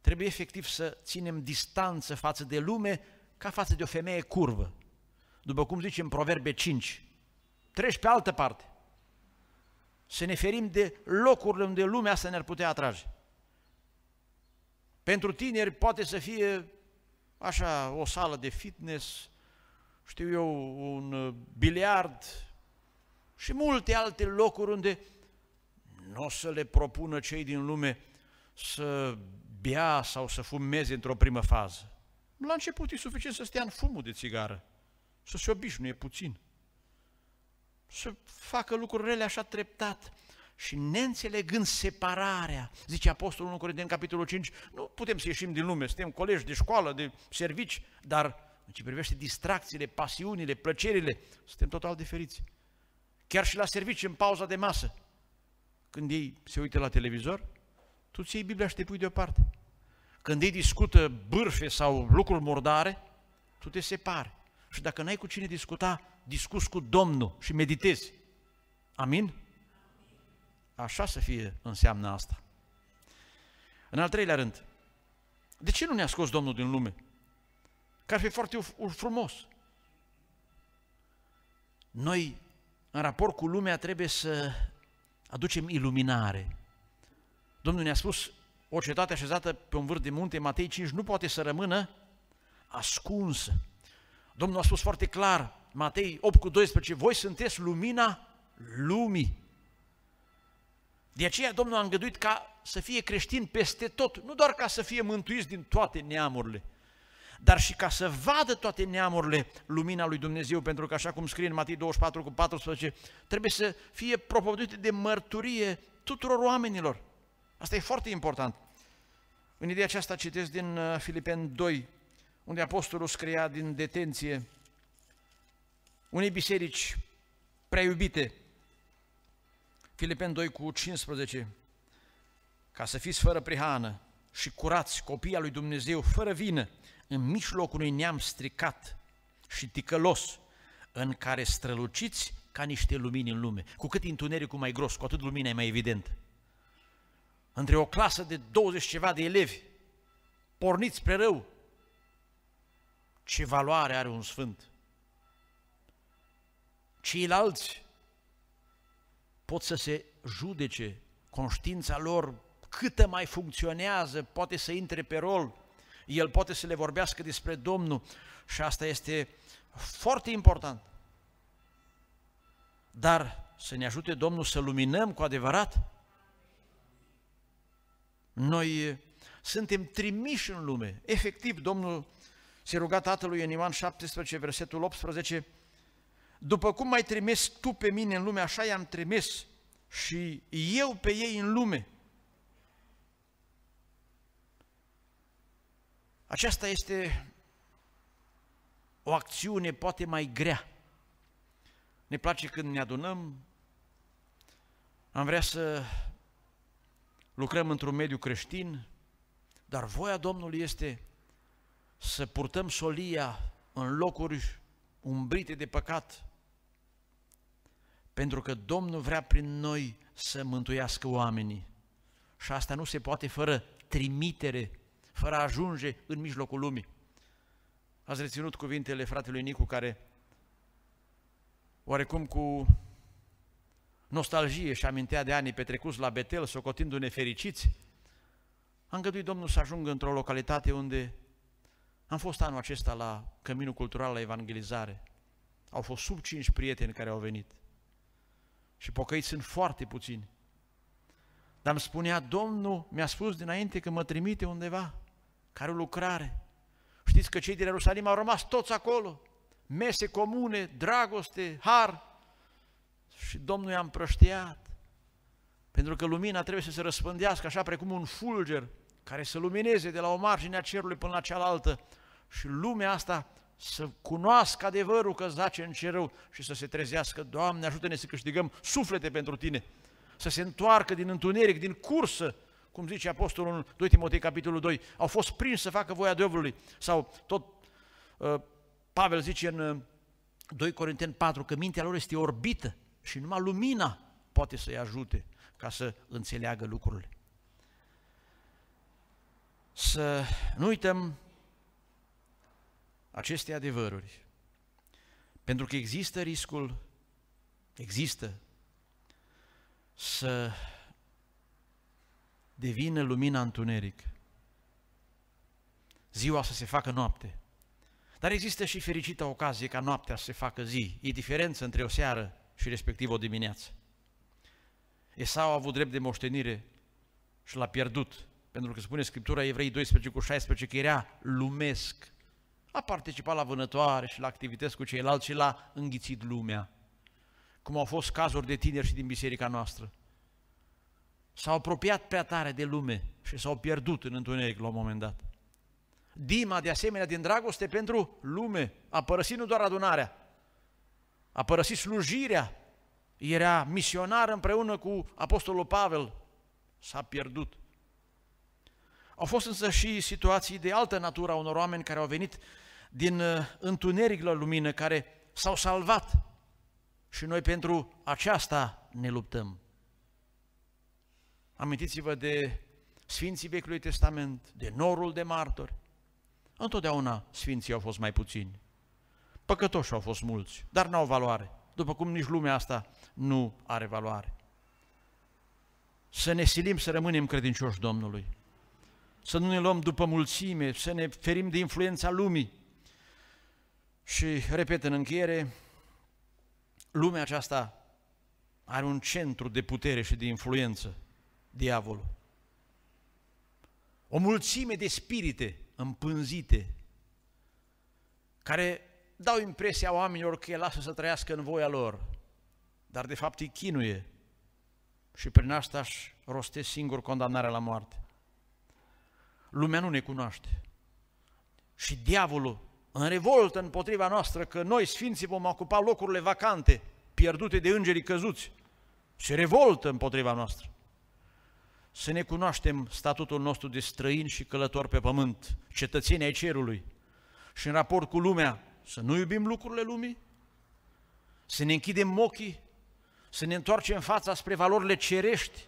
Trebuie efectiv să ținem distanță față de lume ca față de o femeie curvă. După cum zice în Proverbe 5, treci pe altă parte. Să ne ferim de locurile unde lumea asta ne-ar putea atrage. Pentru tineri poate să fie așa o sală de fitness, știu eu, un uh, biliard și multe alte locuri unde nu o să le propună cei din lume să bea sau să fumeze într-o primă fază. La început e suficient să stea în fumul de țigară, să se obișnuie puțin să facă lucruri rele așa treptat și neînțelegând separarea, zice Apostolul 1 Corinteni, capitolul 5, nu putem să ieșim din lume, suntem colegi de școală, de servici, dar în ce privește distracțiile, pasiunile, plăcerile, suntem total diferiți. Chiar și la servici, în pauza de masă, când ei se uită la televizor, tu ți iei Biblia și te pui deoparte. Când ei discută bârfe sau lucruri murdare, tu te separi. Și dacă n-ai cu cine discuta, discuți cu Domnul și meditezi. Amin? Așa să fie înseamnă asta. În al treilea rând, de ce nu ne-a scos Domnul din lume? Că ar fi foarte frumos. Noi, în raport cu lumea, trebuie să aducem iluminare. Domnul ne-a spus, o cetate așezată pe un vârf de munte, Matei 5, nu poate să rămână ascunsă. Domnul a spus foarte clar, Matei 8 cu 12, voi sunteți lumina lumii. De aceea Domnul a îngăduit ca să fie creștin peste tot, nu doar ca să fie mântuiți din toate neamurile, dar și ca să vadă toate neamurile lumina lui Dumnezeu, pentru că așa cum scrie în Matei 24 cu 14, trebuie să fie propovăduite de mărturie tuturor oamenilor. Asta e foarte important. În ideea aceasta citesc din uh, Filipeni 2, unde apostolul scria din detenție, unei biserici prea iubite. Filipen 2 cu 15. Ca să fiți fără prihană și curați copia lui Dumnezeu fără vină în mijlocul unui neam stricat și ticălos în care străluciți ca niște lumini în lume. Cu cât întunericul mai gros, cu atât lumina e mai evident. Între o clasă de 20 ceva de elevi, porniți spre rău, ce valoare are un sfânt? Ceilalți pot să se judece, conștiința lor câtă mai funcționează, poate să intre pe rol, el poate să le vorbească despre Domnul și asta este foarte important. Dar să ne ajute Domnul să luminăm cu adevărat. Noi eh, suntem trimiși în lume. Efectiv, Domnul se ruga Tatălui în Ioan 17, versetul 18, după cum m-ai trimis tu pe mine în lume, așa i-am trimis și eu pe ei în lume. Aceasta este o acțiune poate mai grea. Ne place când ne adunăm, am vrea să lucrăm într-un mediu creștin, dar voia Domnului este să purtăm solia în locuri umbrite de păcat, pentru că Domnul vrea prin noi să mântuiască oamenii. Și asta nu se poate fără trimitere, fără a ajunge în mijlocul lumii. Ați reținut cuvintele fratelui Nicu care oarecum cu nostalgie și amintea de anii petrecuți la Betel, socotindu-ne fericiți, a îngăduit Domnul să ajungă într-o localitate unde am fost anul acesta la Căminul Cultural la Evangelizare. Au fost sub cinci prieteni care au venit și pocăiți sunt foarte puțini. Dar îmi spunea, Domnul mi-a spus dinainte că mă trimite undeva, care o lucrare. Știți că cei din Ierusalim au rămas toți acolo, mese comune, dragoste, har. Și Domnul i-a împrăștiat, pentru că lumina trebuie să se răspândească așa precum un fulger care să lumineze de la o margine a cerului până la cealaltă. Și lumea asta să cunoască adevărul că zace în cerul și să se trezească, Doamne, ajută-ne să câștigăm suflete pentru Tine, să se întoarcă din întuneric, din cursă, cum zice apostolul 2 Timotei capitolul 2, au fost prinși să facă voia diavolului, sau tot uh, Pavel zice în 2 ă, Corinteni 4 că mintea lor este orbită și numai lumina poate să-i ajute ca să înțeleagă lucrurile. Să nu uităm aceste adevăruri. Pentru că există riscul, există, să devină lumina întuneric, ziua să se facă noapte. Dar există și fericita ocazie ca noaptea să se facă zi. E diferență între o seară și respectiv o dimineață. Esau a avut drept de moștenire și l-a pierdut. Pentru că spune Scriptura Evrei 12 cu 16 că era lumesc a participat la vânătoare și la activități cu ceilalți și l-a înghițit lumea. Cum au fost cazuri de tineri și din biserica noastră. S-au apropiat prea tare de lume și s-au pierdut în întuneric la un moment dat. Dima, de asemenea, din dragoste pentru lume, a părăsit nu doar adunarea, a părăsit slujirea, era misionar împreună cu Apostolul Pavel, s-a pierdut. Au fost însă și situații de altă natură a unor oameni care au venit din uh, întuneric la lumină, care s-au salvat și noi pentru aceasta ne luptăm. Amintiți-vă de Sfinții Vechiului Testament, de norul de martori. Întotdeauna Sfinții au fost mai puțini. Păcătoși au fost mulți, dar n-au valoare, după cum nici lumea asta nu are valoare. Să ne silim să rămânem credincioși Domnului să nu ne luăm după mulțime, să ne ferim de influența lumii. Și, repet, în încheiere, lumea aceasta are un centru de putere și de influență, diavolul. O mulțime de spirite împânzite, care dau impresia oamenilor că e lasă să trăiască în voia lor, dar de fapt îi chinuie și prin asta își rostesc singur condamnarea la moarte lumea nu ne cunoaște. Și diavolul în revoltă împotriva noastră că noi, sfinții, vom ocupa locurile vacante, pierdute de îngerii căzuți. Se revoltă împotriva noastră. Să ne cunoaștem statutul nostru de străin și călător pe pământ, cetățenii ai cerului. Și în raport cu lumea, să nu iubim lucrurile lumii, să ne închidem ochii, să ne întoarcem fața spre valorile cerești,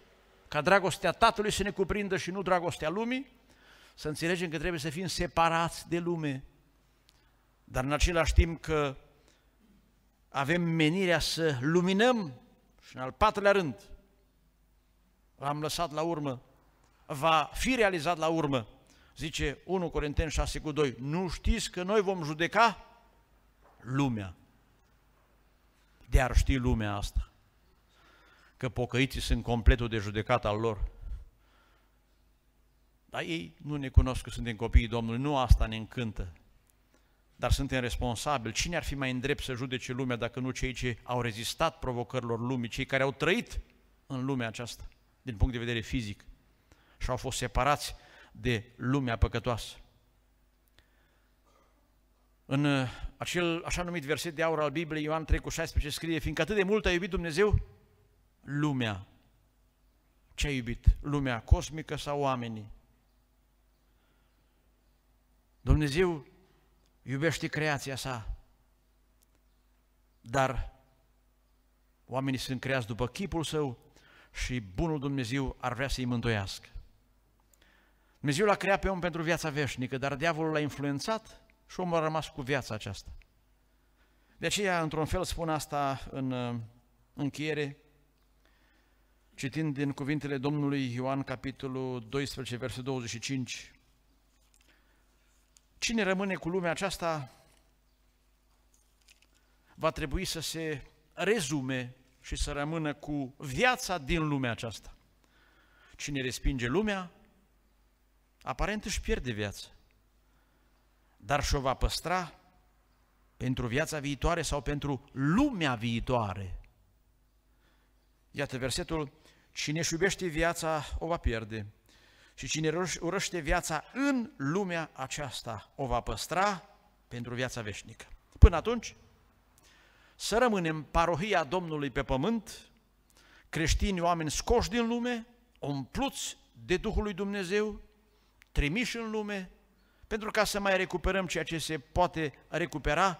ca dragostea Tatălui să ne cuprindă și nu dragostea lumii, să înțelegem că trebuie să fim separați de lume, dar în același timp că avem menirea să luminăm și în al patrulea rând l-am lăsat la urmă, va fi realizat la urmă. Zice 1 Corinteni 6 cu 2, nu știți că noi vom judeca lumea. De ar ști lumea asta, că pocăiții sunt completul de judecat al lor. Dar ei nu ne cunosc că suntem copiii Domnului, nu asta ne încântă. Dar suntem responsabili. Cine ar fi mai îndrept să judece lumea dacă nu cei ce au rezistat provocărilor lumii, cei care au trăit în lumea aceasta, din punct de vedere fizic, și au fost separați de lumea păcătoasă. În uh, acel așa numit verset de aur al Bibliei, Ioan 3 cu 16 scrie, fiindcă atât de mult a iubit Dumnezeu lumea. Ce a iubit? Lumea cosmică sau oamenii? Dumnezeu iubește creația sa, dar oamenii sunt creați după chipul său și bunul Dumnezeu ar vrea să-i mântuiască. Dumnezeu l-a creat pe om pentru viața veșnică, dar diavolul l-a influențat și omul a rămas cu viața aceasta. De aceea, într-un fel, spun asta în uh, încheiere, citind din cuvintele Domnului Ioan, capitolul 12, versetul 25, Cine rămâne cu lumea aceasta va trebui să se rezume și să rămână cu viața din lumea aceasta. Cine respinge lumea, aparent își pierde viața, dar și-o va păstra pentru viața viitoare sau pentru lumea viitoare. Iată versetul, cine își iubește viața o va pierde, și cine urăște viața în lumea aceasta o va păstra pentru viața veșnică. Până atunci, să rămânem parohia Domnului pe pământ, creștini oameni scoși din lume, umpluți de Duhul lui Dumnezeu, trimiși în lume, pentru ca să mai recuperăm ceea ce se poate recupera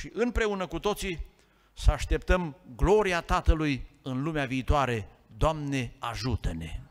și împreună cu toții să așteptăm gloria Tatălui în lumea viitoare. Doamne, ajută-ne!